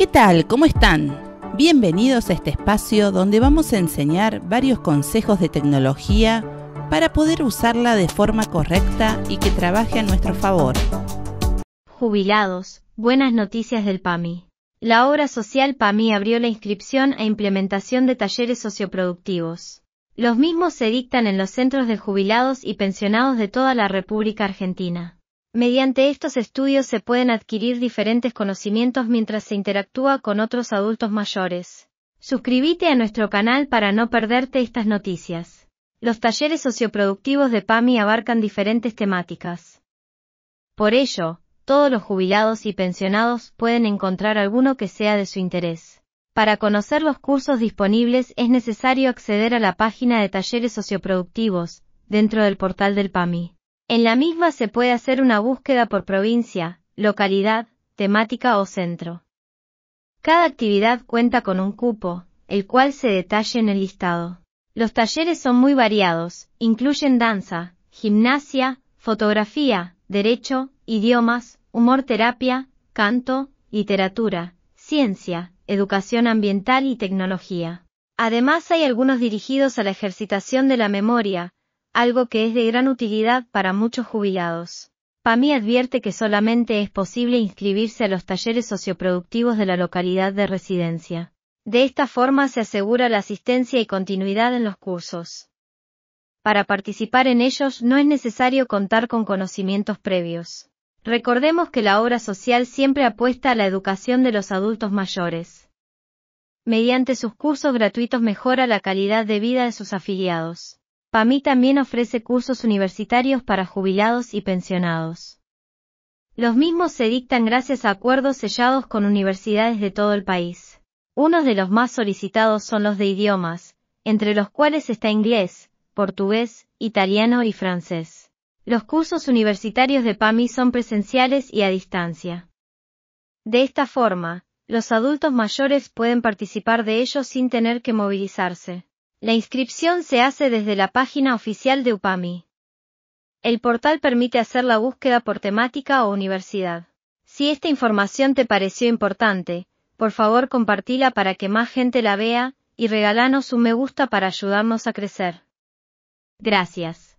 ¿Qué tal? ¿Cómo están? Bienvenidos a este espacio donde vamos a enseñar varios consejos de tecnología para poder usarla de forma correcta y que trabaje a nuestro favor. Jubilados, buenas noticias del PAMI. La obra social PAMI abrió la inscripción e implementación de talleres socioproductivos. Los mismos se dictan en los centros de jubilados y pensionados de toda la República Argentina. Mediante estos estudios se pueden adquirir diferentes conocimientos mientras se interactúa con otros adultos mayores. Suscríbete a nuestro canal para no perderte estas noticias. Los talleres socioproductivos de PAMI abarcan diferentes temáticas. Por ello, todos los jubilados y pensionados pueden encontrar alguno que sea de su interés. Para conocer los cursos disponibles es necesario acceder a la página de talleres socioproductivos, dentro del portal del PAMI. En la misma se puede hacer una búsqueda por provincia, localidad, temática o centro. Cada actividad cuenta con un cupo, el cual se detalla en el listado. Los talleres son muy variados, incluyen danza, gimnasia, fotografía, derecho, idiomas, humor terapia, canto, literatura, ciencia, educación ambiental y tecnología. Además hay algunos dirigidos a la ejercitación de la memoria, algo que es de gran utilidad para muchos jubilados. PAMI advierte que solamente es posible inscribirse a los talleres socioproductivos de la localidad de residencia. De esta forma se asegura la asistencia y continuidad en los cursos. Para participar en ellos no es necesario contar con conocimientos previos. Recordemos que la obra social siempre apuesta a la educación de los adultos mayores. Mediante sus cursos gratuitos mejora la calidad de vida de sus afiliados. PAMI también ofrece cursos universitarios para jubilados y pensionados. Los mismos se dictan gracias a acuerdos sellados con universidades de todo el país. Unos de los más solicitados son los de idiomas, entre los cuales está inglés, portugués, italiano y francés. Los cursos universitarios de PAMI son presenciales y a distancia. De esta forma, los adultos mayores pueden participar de ellos sin tener que movilizarse. La inscripción se hace desde la página oficial de UPAMI. El portal permite hacer la búsqueda por temática o universidad. Si esta información te pareció importante, por favor compartila para que más gente la vea y regalanos un me gusta para ayudarnos a crecer. Gracias.